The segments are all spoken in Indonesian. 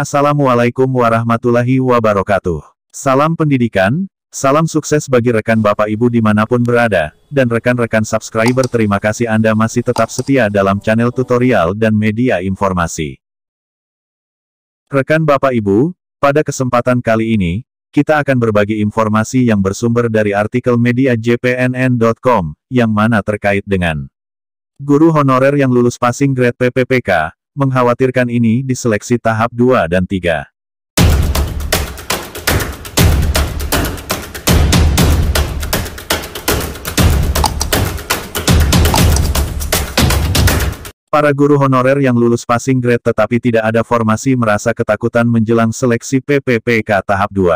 Assalamualaikum warahmatullahi wabarakatuh. Salam pendidikan, salam sukses bagi rekan Bapak Ibu dimanapun berada, dan rekan-rekan subscriber terima kasih Anda masih tetap setia dalam channel tutorial dan media informasi. Rekan Bapak Ibu, pada kesempatan kali ini, kita akan berbagi informasi yang bersumber dari artikel media jpnn.com, yang mana terkait dengan guru honorer yang lulus passing grade PPPK, mengkhawatirkan ini di seleksi tahap 2 dan 3. Para guru honorer yang lulus passing grade tetapi tidak ada formasi merasa ketakutan menjelang seleksi PPPK tahap 2.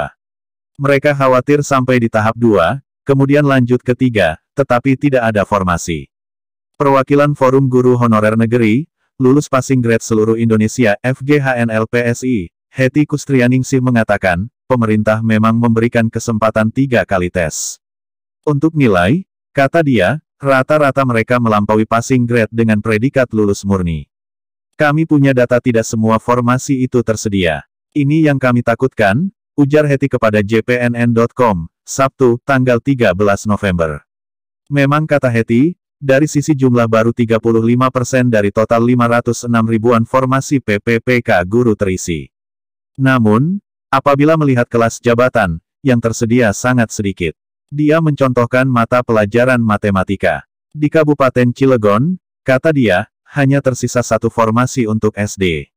Mereka khawatir sampai di tahap 2, kemudian lanjut ke 3, tetapi tidak ada formasi. Perwakilan Forum Guru Honorer Negeri, lulus passing grade seluruh Indonesia FGHNLPsi Heti Kustrianingsih mengatakan, pemerintah memang memberikan kesempatan tiga kali tes. Untuk nilai, kata dia, rata-rata mereka melampaui passing grade dengan predikat lulus murni. Kami punya data tidak semua formasi itu tersedia. Ini yang kami takutkan, ujar Heti kepada jpnn.com, Sabtu, tanggal 13 November. Memang kata Heti, dari sisi jumlah baru 35% persen dari total 506 ribuan formasi PPPK guru terisi. Namun, apabila melihat kelas jabatan, yang tersedia sangat sedikit. Dia mencontohkan mata pelajaran matematika. Di Kabupaten Cilegon, kata dia, hanya tersisa satu formasi untuk SD.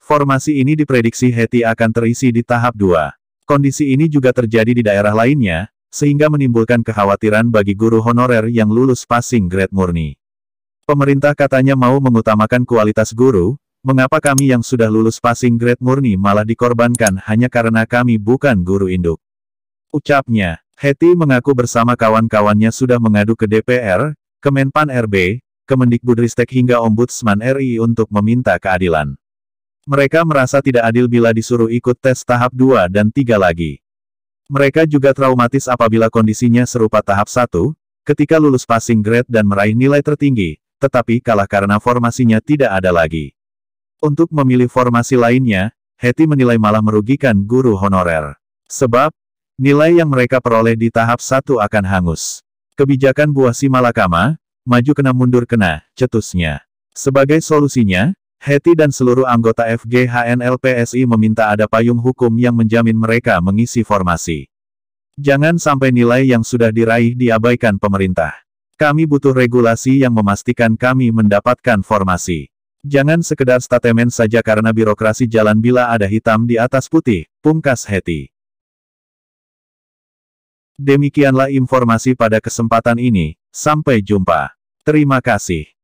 Formasi ini diprediksi Heti akan terisi di tahap 2. Kondisi ini juga terjadi di daerah lainnya, sehingga menimbulkan kekhawatiran bagi guru honorer yang lulus passing grade murni. Pemerintah katanya mau mengutamakan kualitas guru, mengapa kami yang sudah lulus passing grade murni malah dikorbankan hanya karena kami bukan guru induk? Ucapnya, Heti mengaku bersama kawan-kawannya sudah mengadu ke DPR, Kemenpan RB, Kemendikbudristek hingga Ombudsman RI untuk meminta keadilan. Mereka merasa tidak adil bila disuruh ikut tes tahap 2 dan 3 lagi. Mereka juga traumatis apabila kondisinya serupa tahap 1, ketika lulus passing grade dan meraih nilai tertinggi, tetapi kalah karena formasinya tidak ada lagi. Untuk memilih formasi lainnya, Hetty menilai malah merugikan guru honorer. Sebab, nilai yang mereka peroleh di tahap 1 akan hangus. Kebijakan buah si malakama, maju kena mundur kena, cetusnya. Sebagai solusinya, Heti dan seluruh anggota FGHNL PSI meminta ada payung hukum yang menjamin mereka mengisi formasi. Jangan sampai nilai yang sudah diraih diabaikan pemerintah. Kami butuh regulasi yang memastikan kami mendapatkan formasi. Jangan sekedar statemen saja karena birokrasi jalan bila ada hitam di atas putih, pungkas Heti. Demikianlah informasi pada kesempatan ini, sampai jumpa. Terima kasih.